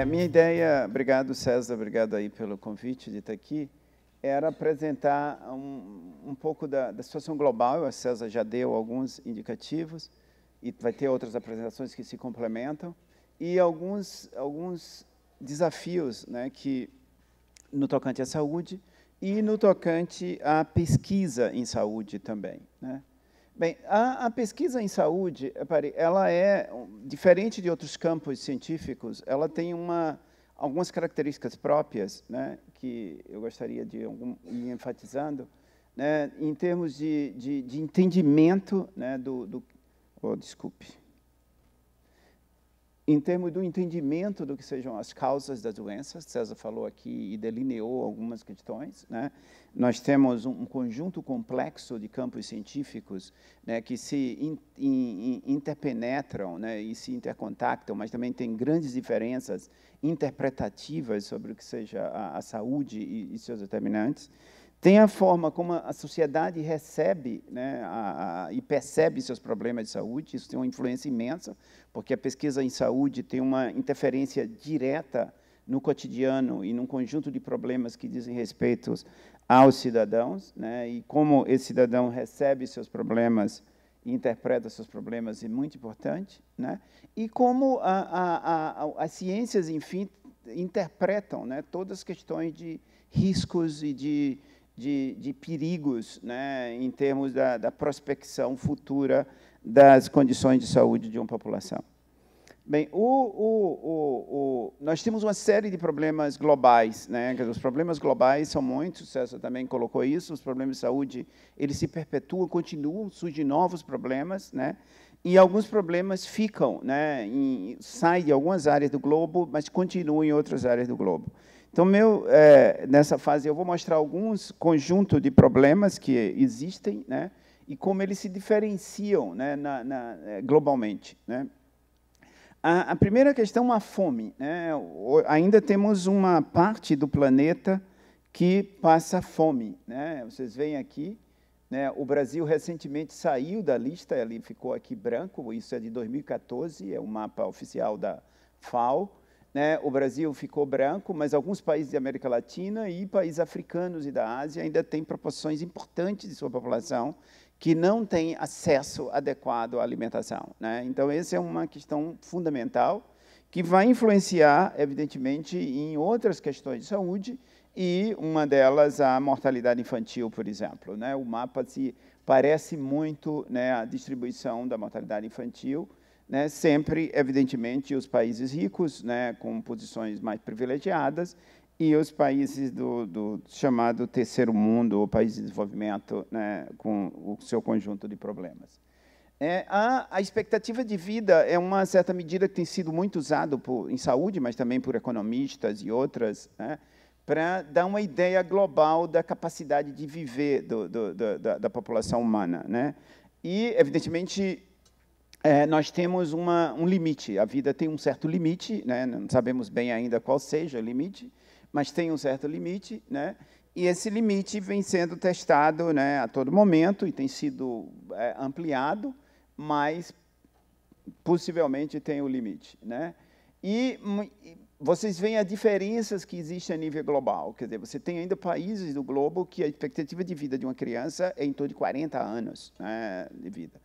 É, minha ideia, obrigado César, obrigado aí pelo convite de estar aqui, era apresentar um, um pouco da, da situação global, A César já deu alguns indicativos, e vai ter outras apresentações que se complementam, e alguns, alguns desafios né, que, no tocante à saúde e no tocante à pesquisa em saúde também. Né? Bem, a, a, pesquisa em saúde, ela é, diferente de outros campos científicos, ela tem uma, algumas características próprias, né, que eu gostaria de algum, ir enfatizando, né, em termos de, de, de entendimento né, do, do... Oh, desculpe. Em termos do entendimento do que sejam as causas das doenças, César falou aqui e delineou algumas questões. Né? Nós temos um conjunto complexo de campos científicos né, que se in, in, in, interpenetram né, e se intercontactam, mas também tem grandes diferenças interpretativas sobre o que seja a, a saúde e, e seus determinantes tem a forma como a sociedade recebe né, a, a, e percebe seus problemas de saúde, isso tem uma influência imensa, porque a pesquisa em saúde tem uma interferência direta no cotidiano e num conjunto de problemas que dizem respeito aos cidadãos, né, e como esse cidadão recebe seus problemas e interpreta seus problemas é muito importante, né, e como a, as ciências, enfim, interpretam né, todas as questões de riscos e de de, de perigos né, em termos da, da prospecção futura das condições de saúde de uma população. Bem, o, o, o, nós temos uma série de problemas globais, né? Os problemas globais são muitos, César também colocou isso. Os problemas de saúde eles se perpetuam, continuam, surgem novos problemas, né? E alguns problemas ficam, né? E saem de algumas áreas do globo, mas continuam em outras áreas do globo. Então, meu, é, nessa fase, eu vou mostrar alguns conjuntos de problemas que existem né, e como eles se diferenciam né, na, na, eh, globalmente. Né. A, a, primeira questão, é a fome. Né, ainda temos uma parte do planeta que passa fome. Né. Vocês veem aqui, né, o Brasil recentemente saiu da lista, ele ficou aqui branco, isso é de 2014, é o mapa oficial da FAO. Né? O Brasil ficou branco, mas alguns países da América Latina e países africanos e da Ásia ainda têm proporções importantes de sua população que não têm acesso adequado à alimentação. Né? Então, essa é uma questão fundamental que vai influenciar, evidentemente, em outras questões de saúde e uma delas a mortalidade infantil, por exemplo. Né? O mapa se parece muito né, à distribuição da mortalidade infantil, né, sempre, evidentemente, os países ricos, né, com posições mais privilegiadas, e os países do, do chamado terceiro mundo, ou países de desenvolvimento, né, com o seu conjunto de problemas. É, a, a, expectativa de vida é uma certa medida que tem sido muito usada em saúde, mas também por economistas e outras, né, para dar uma ideia global da capacidade de viver do, do, do, da, da, população humana. Né? E, evidentemente, é, nós temos uma, um limite. A vida tem um certo limite, né? não sabemos bem ainda qual seja o limite, mas tem um certo limite, né? e esse limite vem sendo testado né, a todo momento e tem sido é, ampliado, mas possivelmente tem o um limite. Né? E vocês veem as diferenças que existem a nível global. Quer dizer, você tem ainda países do globo que a expectativa de vida de uma criança é em torno de 40 anos né, de vida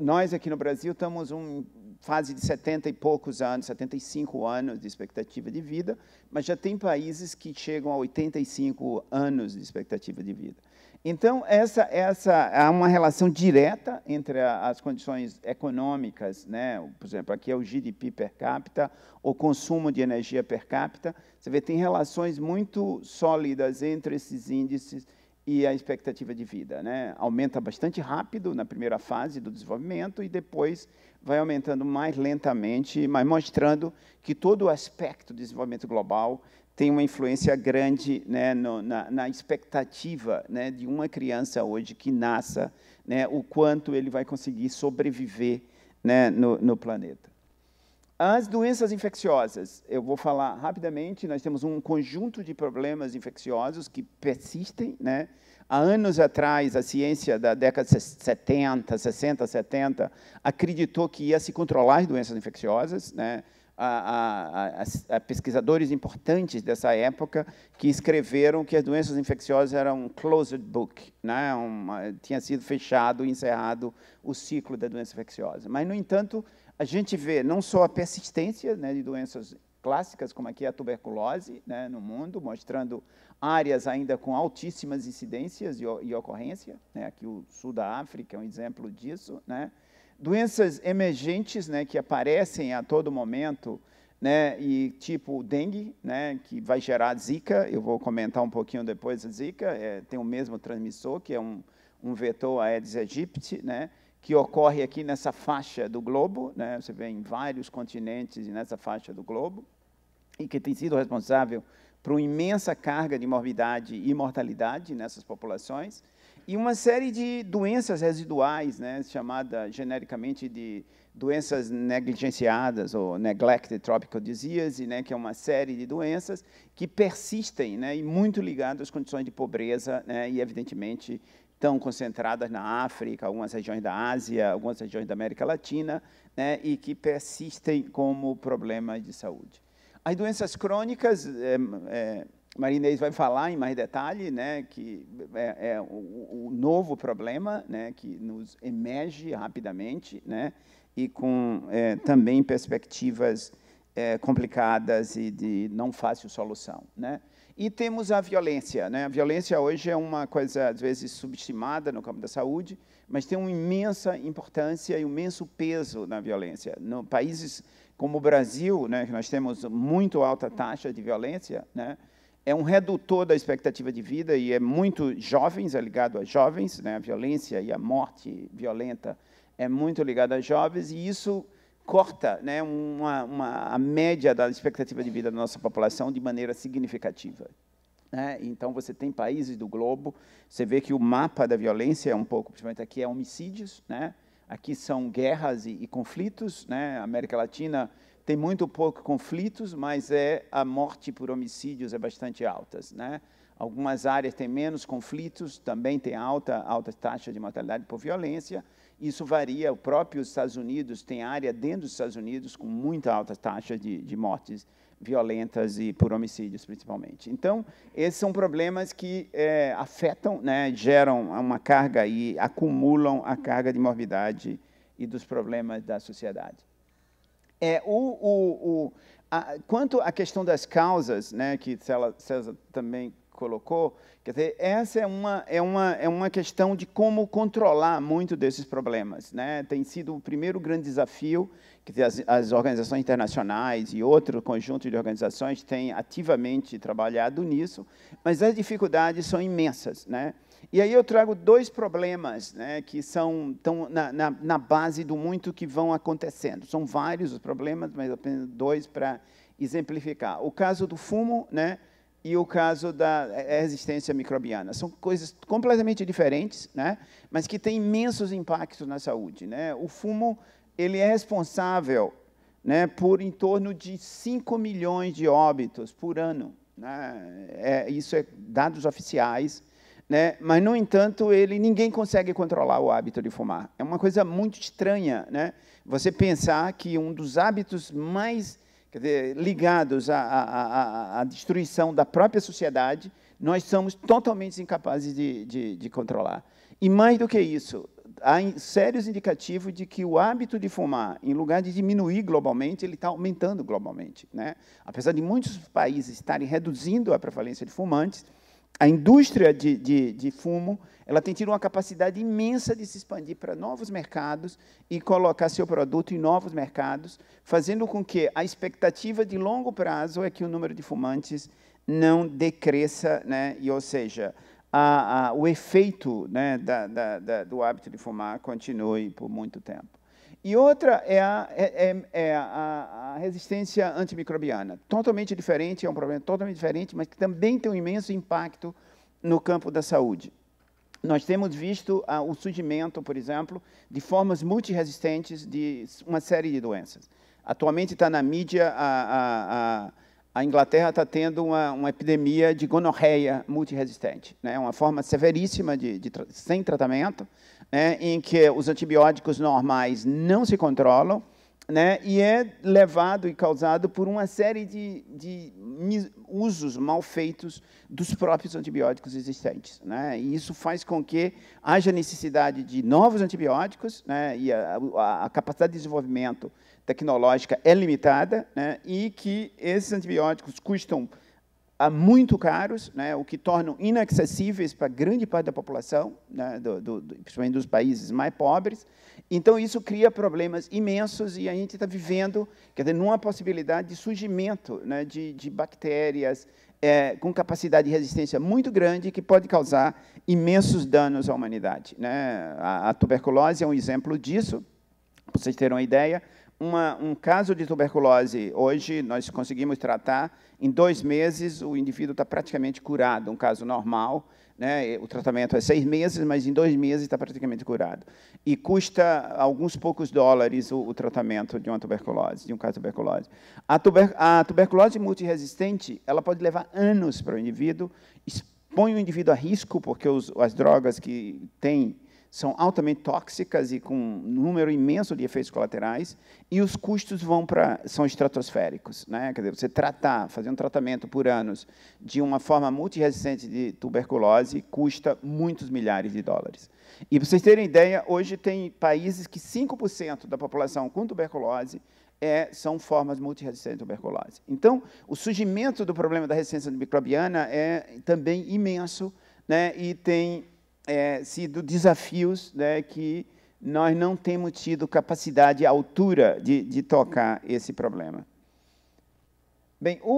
nós aqui no Brasil estamos em fase de 70 e poucos anos, 75 anos de expectativa de vida, mas já tem países que chegam a 85 anos de expectativa de vida. Então, essa, essa há uma relação direta entre a, as condições econômicas, né? por exemplo, aqui é o GDP per capita, o consumo de energia per capita. Você vê, tem relações muito sólidas entre esses índices e a expectativa de vida. Né? Aumenta bastante rápido na primeira fase do desenvolvimento e depois vai aumentando mais lentamente, mas mostrando que todo o aspecto do desenvolvimento global tem uma influência grande né, no, na, na, expectativa né, de uma criança hoje que nasça, né, o quanto ele vai conseguir sobreviver né, no, no planeta. As doenças infecciosas, eu vou falar rapidamente, nós temos um conjunto de problemas infecciosos que persistem, né? Há anos atrás, a ciência da década de 70, 60, 70, acreditou que ia se controlar as doenças infecciosas, né? pesquisadores importantes dessa época que escreveram que as doenças infecciosas eram um closed book, né? Uma, tinha sido fechado, encerrado o ciclo da doença infecciosa. Mas, no entanto, a gente vê não só a persistência né, de doenças clássicas, como aqui a tuberculose né, no mundo, mostrando áreas ainda com altíssimas incidências e, e ocorrência, né, aqui o sul da África é um exemplo disso, né, doenças emergentes né, que aparecem a todo momento, né, e tipo dengue, né, que vai gerar zika, eu vou comentar um pouquinho depois a zika, é, tem o mesmo transmissor, que é um, um vetor Aedes aegypti, né, que ocorre aqui nessa faixa do globo, né? você vê em vários continentes nessa faixa do globo, e que tem sido responsável por uma imensa carga de morbidade e mortalidade nessas populações, e uma série de doenças residuais, né? chamada genericamente de doenças negligenciadas ou neglected tropical disease, né, que é uma série de doenças que persistem né, e muito ligadas às condições de pobreza né, e, evidentemente, estão concentradas na África, algumas regiões da Ásia, algumas regiões da América Latina, né, e que persistem como problemas de saúde. As doenças crônicas, é, eh, é, eh, Marinês vai falar em mais detalhe, né, que é, é o, o, novo problema né, que nos emerge rapidamente, né, e com é, também perspectivas é, complicadas e de não fácil solução. Né? E temos a violência. Né? A violência hoje é uma coisa, às vezes, subestimada no campo da saúde, mas tem uma imensa importância e um imenso peso na violência. No países como o Brasil, né, que nós temos muito alta taxa de violência, né, é um redutor da expectativa de vida e é muito jovens, é ligado a jovens, né, a violência e a morte violenta é muito ligado a jovens, e isso corta né, uma, uma, a média da expectativa de vida da nossa população de maneira significativa. Né? Então, você tem países do globo, você vê que o mapa da violência é um pouco, principalmente aqui, é homicídios, né? aqui são guerras e, e conflitos, né? a América Latina tem muito pouco conflitos, mas é a morte por homicídios é bastante altas, né? Algumas áreas têm menos conflitos, também tem alta alta taxa de mortalidade por violência, isso varia, o próprio Estados Unidos tem área dentro dos Estados Unidos com muita alta taxa de, de mortes violentas e por homicídios, principalmente. Então, esses são problemas que é, afetam, né, geram uma carga e acumulam a carga de morbidade e dos problemas da sociedade. É, o, o, o a, quanto à questão das causas, né, que César também colocou, quer dizer, essa é uma, é, uma, é uma questão de como controlar muito desses problemas. Né? Tem sido o primeiro grande desafio, que as, as organizações internacionais e outro conjunto de organizações têm ativamente trabalhado nisso, mas as dificuldades são imensas. Né? E aí eu trago dois problemas né, que são tão na, na, na, base do muito que vão acontecendo. São vários os problemas, mas apenas dois para exemplificar. O caso do fumo, né, e o caso da é, é resistência microbiana. São coisas completamente diferentes, né? mas que têm imensos impactos na saúde. Né? O fumo ele é responsável né, por em torno de 5 milhões de óbitos por ano. Né? É, isso é dados oficiais. Né? Mas, no entanto, ele ninguém consegue controlar o hábito de fumar. É uma coisa muito estranha né? você pensar que um dos hábitos mais quer dizer, ligados à, à, à, destruição da própria sociedade, nós somos totalmente incapazes de, de, de controlar. E mais do que isso, há sérios indicativos de que o hábito de fumar, em lugar de diminuir globalmente, ele está aumentando globalmente. Né? Apesar de muitos países estarem reduzindo a prevalência de fumantes, a indústria de, de, de, fumo ela tem tido uma capacidade imensa de se expandir para novos mercados e colocar seu produto em novos mercados, fazendo com que a expectativa de longo prazo é que o número de fumantes não decresça, né? e, ou seja, a, a, o efeito né, da, da, da, do hábito de fumar continue por muito tempo. E outra é a, é, é, é a, a resistência antimicrobiana. Totalmente diferente, é um problema totalmente diferente, mas que também tem um imenso impacto no campo da saúde. Nós temos visto ah, o surgimento, por exemplo, de formas multiresistentes de uma série de doenças. Atualmente está na mídia a, a, a a Inglaterra está tendo uma, uma, epidemia de gonorreia multiresistente, né? uma forma severíssima de, de, sem tratamento, né? em que os antibióticos normais não se controlam, né? e é levado e causado por uma série de, de usos mal feitos dos próprios antibióticos existentes. Né? E isso faz com que haja necessidade de novos antibióticos, né? e a, a, a capacidade de desenvolvimento tecnológica é limitada né, e que esses antibióticos custam ah, muito caros, né, o que tornam inacessíveis para grande parte da população, né, do, do, principalmente dos países mais pobres. Então, isso cria problemas imensos e a gente está vivendo, quer dizer, numa possibilidade de surgimento né, de, de, bactérias é, com capacidade de resistência muito grande que pode causar imensos danos à humanidade. Né. A, a tuberculose é um exemplo disso, para vocês terem uma ideia, uma, um caso de tuberculose, hoje nós conseguimos tratar, em dois meses o indivíduo está praticamente curado, um caso normal. Né? O tratamento é seis meses, mas em dois meses está praticamente curado. E custa alguns poucos dólares o, o tratamento de uma tuberculose, de um caso de tuberculose. A, tuber, a tuberculose multiresistente ela pode levar anos para o indivíduo, expõe o indivíduo a risco, porque os, as drogas que tem são altamente tóxicas e com um número imenso de efeitos colaterais, e os custos vão para são estratosféricos. Né? Quer dizer, você tratar, fazer um tratamento por anos de uma forma multiresistente de tuberculose custa muitos milhares de dólares. E para vocês terem ideia, hoje tem países que 5% da população com tuberculose é, são formas multiresistentes de tuberculose. Então, o surgimento do problema da resistência microbiana é também imenso né? e tem é, sido desafios né, que nós não temos tido capacidade, altura de, de tocar esse problema. Bem, o,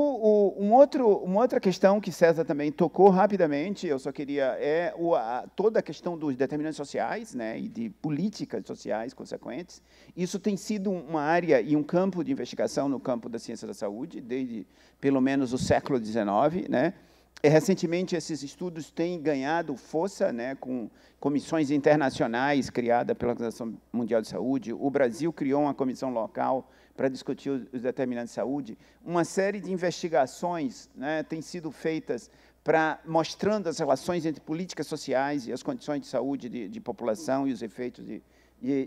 o, um outro, uma outra questão que César também tocou rapidamente, eu só queria, é o, a, toda a questão dos determinantes sociais né, e de políticas sociais consequentes. Isso tem sido uma área e um campo de investigação no campo da ciência da saúde, desde pelo menos o século XIX. Né? É, recentemente esses estudos têm ganhado força, né, com comissões internacionais criadas pela Organização Mundial de Saúde. O Brasil criou uma comissão local para discutir os determinantes de saúde. Uma série de investigações né, têm sido feitas para mostrando as relações entre políticas sociais e as condições de saúde de, de população e os efeitos de,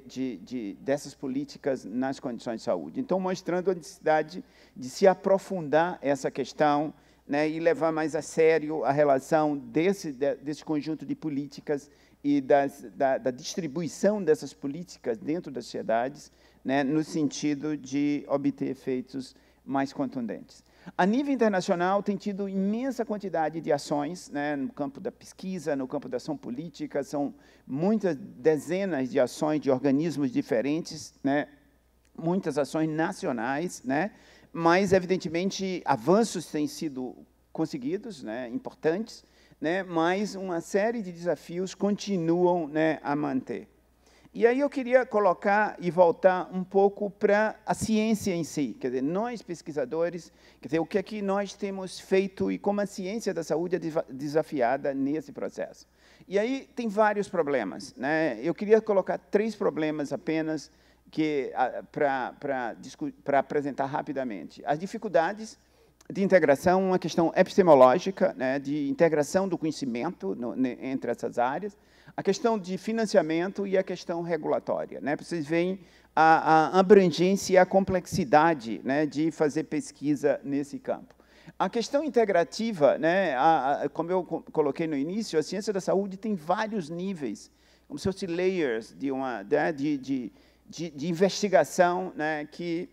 de, de, dessas políticas nas condições de saúde. Então, mostrando a necessidade de se aprofundar essa questão né, e levar mais a sério a relação desse, desse conjunto de políticas e das, da, da, distribuição dessas políticas dentro das sociedades, né, no sentido de obter efeitos mais contundentes. A nível internacional, tem tido imensa quantidade de ações né, no campo da pesquisa, no campo da ação política, são muitas dezenas de ações de organismos diferentes, né, muitas ações nacionais, né, mas evidentemente avanços têm sido conseguidos, né, importantes, né, mas uma série de desafios continuam né, a manter. E aí eu queria colocar e voltar um pouco para a ciência em si, quer dizer, nós pesquisadores, quer dizer, o que é que nós temos feito e como a ciência da saúde é desafiada nesse processo. E aí tem vários problemas, né? Eu queria colocar três problemas apenas que para apresentar rapidamente. As dificuldades de integração, uma questão epistemológica, né, de integração do conhecimento no, entre essas áreas, a questão de financiamento e a questão regulatória. Né, vocês veem a, a abrangência e a complexidade né, de fazer pesquisa nesse campo. A questão integrativa, né, a, a, como eu coloquei no início, a ciência da saúde tem vários níveis, como se fossem layers de, uma, né, de, de de, de investigação né, que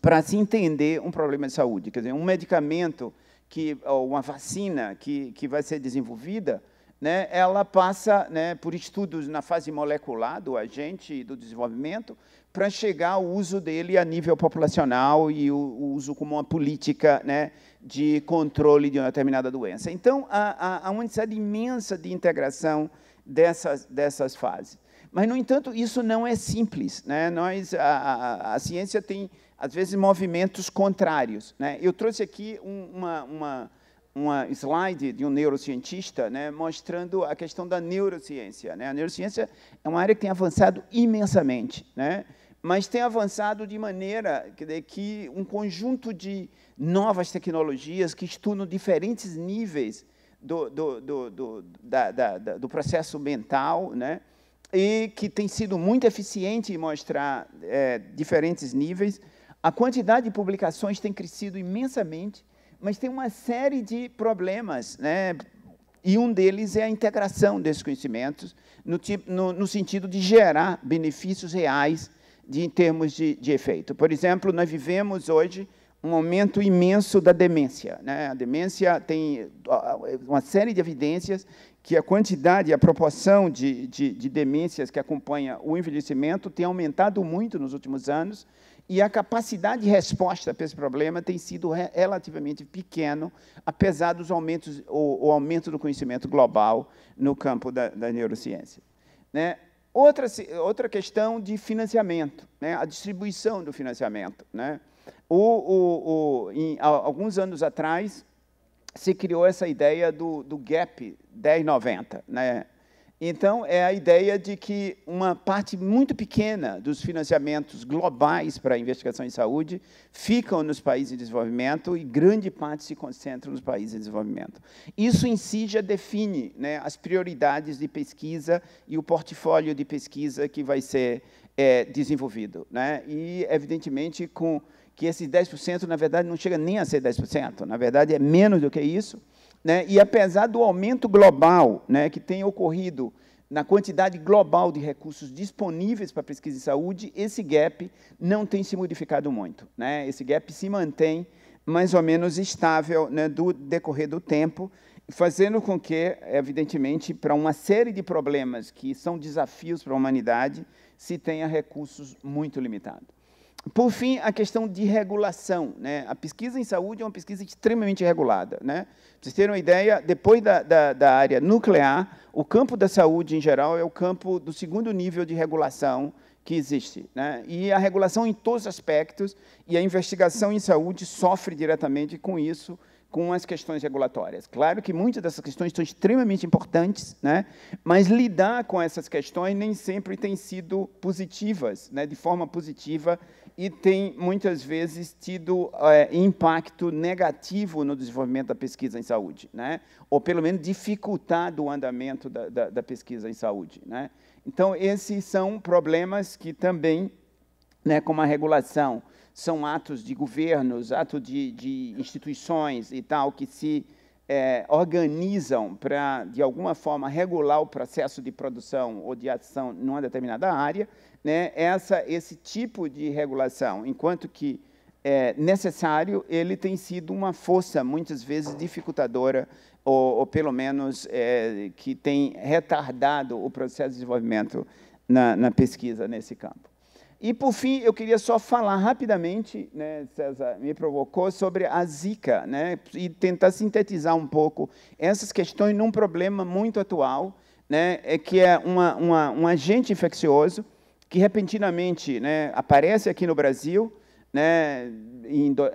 para se entender um problema de saúde. Quer dizer, um medicamento que, ou uma vacina que, que vai ser desenvolvida, né, ela passa né, por estudos na fase molecular do agente e do desenvolvimento para chegar ao uso dele a nível populacional e o, o uso como uma política né, de controle de uma determinada doença. Então, há, há uma necessidade imensa de integração dessas, dessas fases. Mas, no entanto, isso não é simples. Né? Nós, a, a, a ciência tem, às vezes, movimentos contrários. Né? Eu trouxe aqui um, uma, uma, uma slide de um neurocientista né, mostrando a questão da neurociência. Né? A neurociência é uma área que tem avançado imensamente, né? mas tem avançado de maneira que, que um conjunto de novas tecnologias que estudam diferentes níveis do, do, do, do, da, da, da, do processo mental, né? e que tem sido muito eficiente em mostrar é, diferentes níveis. A quantidade de publicações tem crescido imensamente, mas tem uma série de problemas, né? e um deles é a integração desses conhecimentos no, no, no sentido de gerar benefícios reais de, em termos de, de efeito. Por exemplo, nós vivemos hoje um aumento imenso da demência. Né? A demência tem uma série de evidências que a quantidade e a proporção de, de, de, demências que acompanha o envelhecimento tem aumentado muito nos últimos anos e a capacidade de resposta para esse problema tem sido relativamente pequeno, apesar dos aumentos, o, o aumento do conhecimento global no campo da, da neurociência. Né? Outra, outra questão de financiamento, né? a distribuição do financiamento. Né? O, o, o, em, alguns anos atrás, se criou essa ideia do, do gap 1090, Né? Então, é a ideia de que uma parte muito pequena dos financiamentos globais para a investigação em saúde ficam nos países em desenvolvimento e grande parte se concentra nos países em desenvolvimento. Isso em si já define né, as prioridades de pesquisa e o portfólio de pesquisa que vai ser é, desenvolvido. Né? E, evidentemente, com que esses 10%, na verdade, não chega nem a ser 10%, na verdade, é menos do que isso. Né? E apesar do aumento global né, que tem ocorrido na quantidade global de recursos disponíveis para pesquisa em saúde, esse gap não tem se modificado muito. Né? Esse gap se mantém mais ou menos estável né, do decorrer do tempo, fazendo com que, evidentemente, para uma série de problemas que são desafios para a humanidade, se tenha recursos muito limitados. Por fim, a questão de regulação. Né? A pesquisa em saúde é uma pesquisa extremamente regulada. Né? Para vocês terem uma ideia, depois da, da, da, área nuclear, o campo da saúde, em geral, é o campo do segundo nível de regulação que existe. Né? E a regulação em todos os aspectos, e a investigação em saúde sofre diretamente com isso, com as questões regulatórias. Claro que muitas dessas questões são extremamente importantes, né? mas lidar com essas questões nem sempre tem sido positivas, né? de forma positiva, e tem muitas vezes tido é, impacto negativo no desenvolvimento da pesquisa em saúde, né? ou pelo menos dificultado o andamento da, da, da pesquisa em saúde. Né? Então, esses são problemas que também, né, como a regulação, são atos de governos, atos de, de instituições e tal, que se é, organizam para, de alguma forma, regular o processo de produção ou de ação numa determinada área, né, essa, esse tipo de regulação, enquanto que é necessário, ele tem sido uma força, muitas vezes, dificultadora, ou, ou pelo menos é, que tem retardado o processo de desenvolvimento na, na pesquisa nesse campo. E por fim, eu queria só falar rapidamente, né, César me provocou, sobre a Zika, né, e tentar sintetizar um pouco essas questões num problema muito atual, né, é que é uma, uma, um agente infeccioso que repentinamente né, aparece aqui no Brasil, né,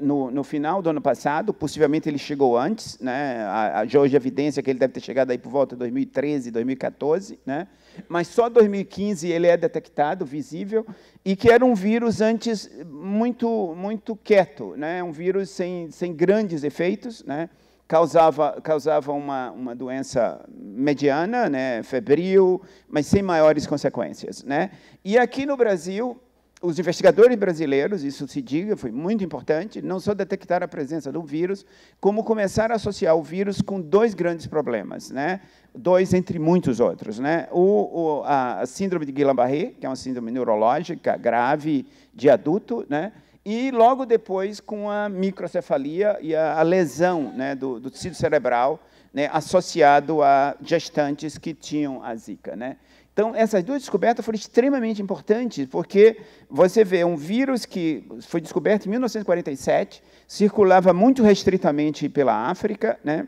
no, no, final do ano passado, possivelmente ele chegou antes, né, a, a, hoje a evidência é que ele deve ter chegado aí por volta de 2013, 2014, né, mas só 2015 ele é detectado, visível, e que era um vírus antes muito, muito quieto, né? um vírus sem, sem grandes efeitos, né? causava, causava uma, uma doença mediana, né? febril, mas sem maiores consequências. Né? E aqui no Brasil, os investigadores brasileiros, isso se diga, foi muito importante, não só detectar a presença do vírus, como começar a associar o vírus com dois grandes problemas, né? dois entre muitos outros. Né? O, o a síndrome de Guillain-Barré, que é uma síndrome neurológica grave de adulto, né? e logo depois com a microcefalia e a, a lesão né? do, do tecido cerebral né? associado a gestantes que tinham a zika. Né? Então, essas duas descobertas foram extremamente importantes, porque você vê um vírus que foi descoberto em 1947, circulava muito restritamente pela África, né,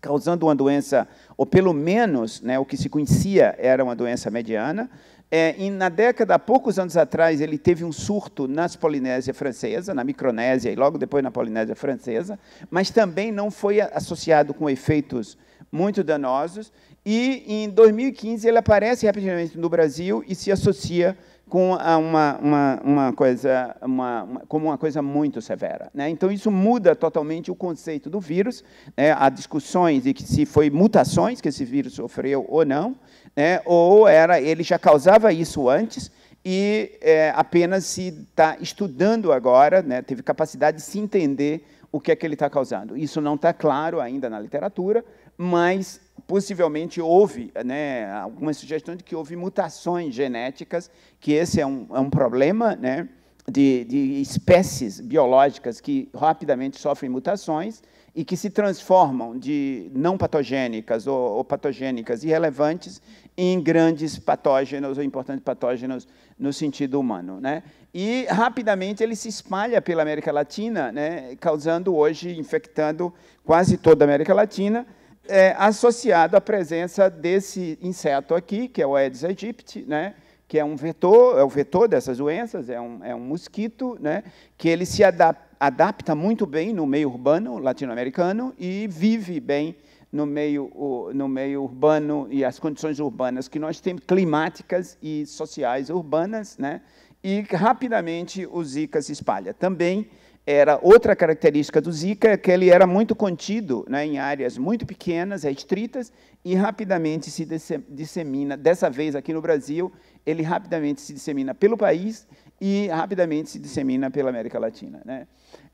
causando uma doença, ou pelo menos né, o que se conhecia era uma doença mediana. É, e na década, há poucos anos atrás, ele teve um surto nas Polinésia Francesa, na Micronésia e logo depois na Polinésia Francesa, mas também não foi associado com efeitos muito danosos. E em 2015 ele aparece rapidamente no Brasil e se associa com uma, uma, uma coisa uma, uma, como uma coisa muito severa. Né? Então, isso muda totalmente o conceito do vírus. Né? Há discussões de que se foi mutações que esse vírus sofreu ou não, né? ou era ele já causava isso antes, e é, apenas se está estudando agora, né, teve capacidade de se entender o que é que ele está causando. Isso não está claro ainda na literatura, mas possivelmente houve né, alguma sugestão de que houve mutações genéticas, que esse é um, é um problema né, de, de espécies biológicas que rapidamente sofrem mutações e que se transformam de não patogênicas ou, ou, patogênicas irrelevantes em grandes patógenos ou importantes patógenos no sentido humano. Né? E, rapidamente, ele se espalha pela América Latina, né? causando hoje, infectando quase toda a América Latina, é, associado à presença desse inseto aqui, que é o Aedes aegypti, né? que é um vetor, é o vetor dessas doenças, é um, é um mosquito, né? que ele se adap adapta muito bem no meio urbano latino-americano e vive bem no meio, no meio urbano e as condições urbanas que nós temos, climáticas e sociais urbanas, né? e rapidamente o Zika se espalha. Também era outra característica do Zika é que ele era muito contido né, em áreas muito pequenas, restritas, e rapidamente se dissemina. Dessa vez, aqui no Brasil, ele rapidamente se dissemina pelo país e rapidamente se dissemina pela América Latina. Né?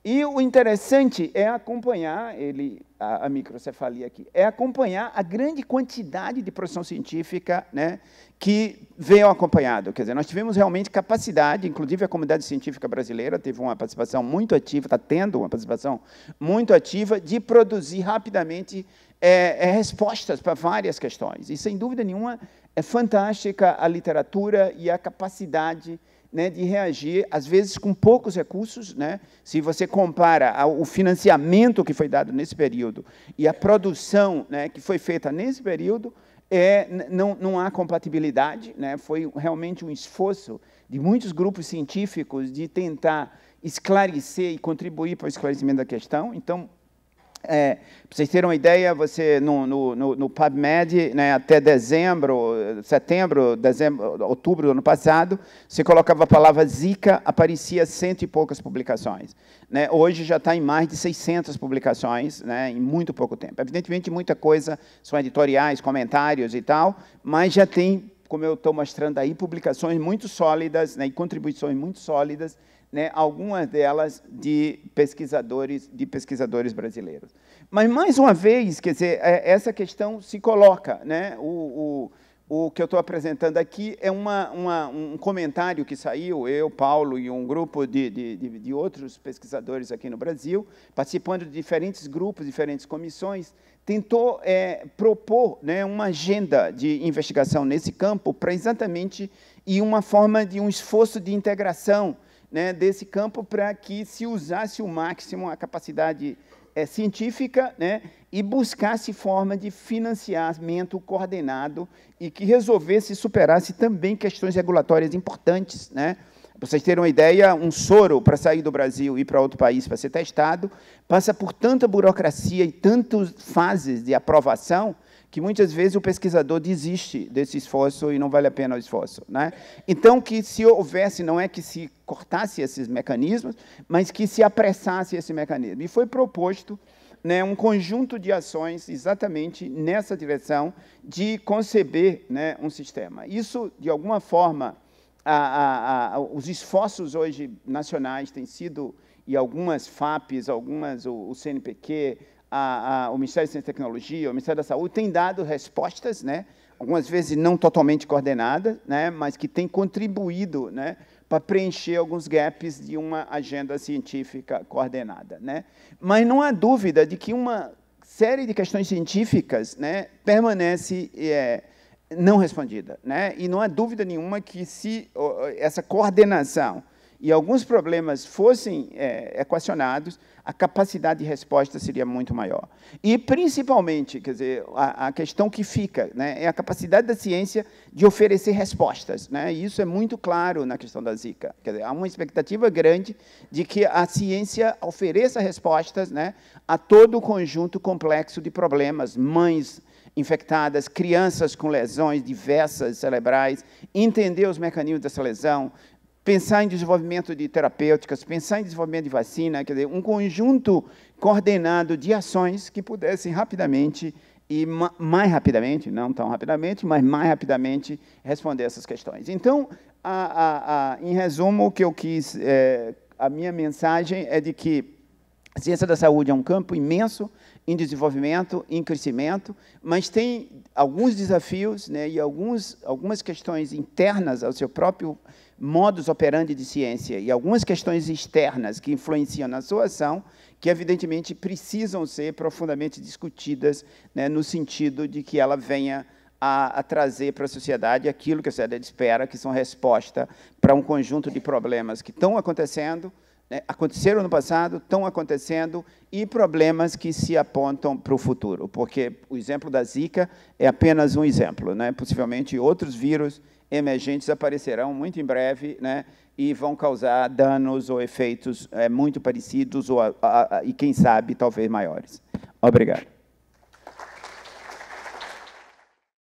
E o interessante é acompanhar, ele, a, a, microcefalia aqui, é acompanhar a grande quantidade de produção científica né, que veio acompanhado. Quer dizer, nós tivemos realmente capacidade, inclusive a comunidade científica brasileira teve uma participação muito ativa, está tendo uma participação muito ativa, de produzir rapidamente é, é, respostas para várias questões. E, sem dúvida nenhuma, é fantástica a literatura e a capacidade de né, de reagir, às vezes com poucos recursos. Né? Se você compara o financiamento que foi dado nesse período e a produção né, que foi feita nesse período, é, não, não há compatibilidade. Né? Foi realmente um esforço de muitos grupos científicos de tentar esclarecer e contribuir para o esclarecimento da questão. Então, é, para vocês terem uma ideia, você no, no, no PubMed, né, até dezembro, setembro, dezembro, outubro do ano passado, você colocava a palavra Zika, aparecia cento e poucas publicações. Né? Hoje já está em mais de 600 publicações, né, em muito pouco tempo. Evidentemente, muita coisa são editoriais, comentários e tal, mas já tem, como eu estou mostrando aí, publicações muito sólidas né, e contribuições muito sólidas né, algumas delas de pesquisadores, de pesquisadores brasileiros. Mas, mais uma vez, quer dizer, é, essa questão se coloca. Né, o, o, o que eu estou apresentando aqui é uma, uma, um comentário que saiu, eu, Paulo e um grupo de, de, de, de outros pesquisadores aqui no Brasil, participando de diferentes grupos, diferentes comissões, tentou é, propor né, uma agenda de investigação nesse campo para exatamente e uma forma de um esforço de integração né, desse campo para que se usasse o máximo a capacidade é, científica né, e buscasse forma de financiamento coordenado e que resolvesse e superasse também questões regulatórias importantes, né, para vocês terem uma ideia, um soro para sair do Brasil e ir para outro país para ser testado passa por tanta burocracia e tantas fases de aprovação que muitas vezes o pesquisador desiste desse esforço e não vale a pena o esforço. Né? Então, que se houvesse, não é que se cortasse esses mecanismos, mas que se apressasse esse mecanismo. E foi proposto né, um conjunto de ações exatamente nessa direção de conceber né, um sistema. Isso, de alguma forma, a, a, a, os esforços hoje nacionais têm sido, e algumas FAPs, algumas, o, o CNPq, a, a, o Ministério de Ciência e Tecnologia, o Ministério da Saúde, tem dado respostas, né, algumas vezes não totalmente coordenadas, né, mas que tem contribuído né, para preencher alguns gaps de uma agenda científica coordenada. Né. Mas não há dúvida de que uma série de questões científicas né, permanece é, não respondida. Né, e não há dúvida nenhuma que se essa coordenação e alguns problemas fossem é, equacionados, a capacidade de resposta seria muito maior. E, principalmente, quer dizer, a, a questão que fica né, é a capacidade da ciência de oferecer respostas. Né? E isso é muito claro na questão da Zika. Quer dizer, há uma expectativa grande de que a ciência ofereça respostas né, a todo o conjunto complexo de problemas, mães infectadas, crianças com lesões diversas cerebrais, entender os mecanismos dessa lesão, pensar em desenvolvimento de terapêuticas, pensar em desenvolvimento de vacina, quer dizer, um conjunto coordenado de ações que pudessem rapidamente e ma mais rapidamente, não tão rapidamente, mas mais rapidamente responder essas questões. Então, a, a, a, em resumo, o que eu quis, é, a minha mensagem é de que a ciência da saúde é um campo imenso, em desenvolvimento, em crescimento, mas tem alguns desafios né, e alguns, algumas questões internas ao seu próprio modus operandi de ciência e algumas questões externas que influenciam na sua ação, que evidentemente precisam ser profundamente discutidas né, no sentido de que ela venha a, a, trazer para a sociedade aquilo que a sociedade espera, que são resposta para um conjunto de problemas que estão acontecendo, né, aconteceram no passado, estão acontecendo, e problemas que se apontam para o futuro, porque o exemplo da Zika é apenas um exemplo. Né? Possivelmente outros vírus emergentes aparecerão muito em breve né, e vão causar danos ou efeitos é, muito parecidos, ou a, a, a, e quem sabe, talvez maiores. Obrigado.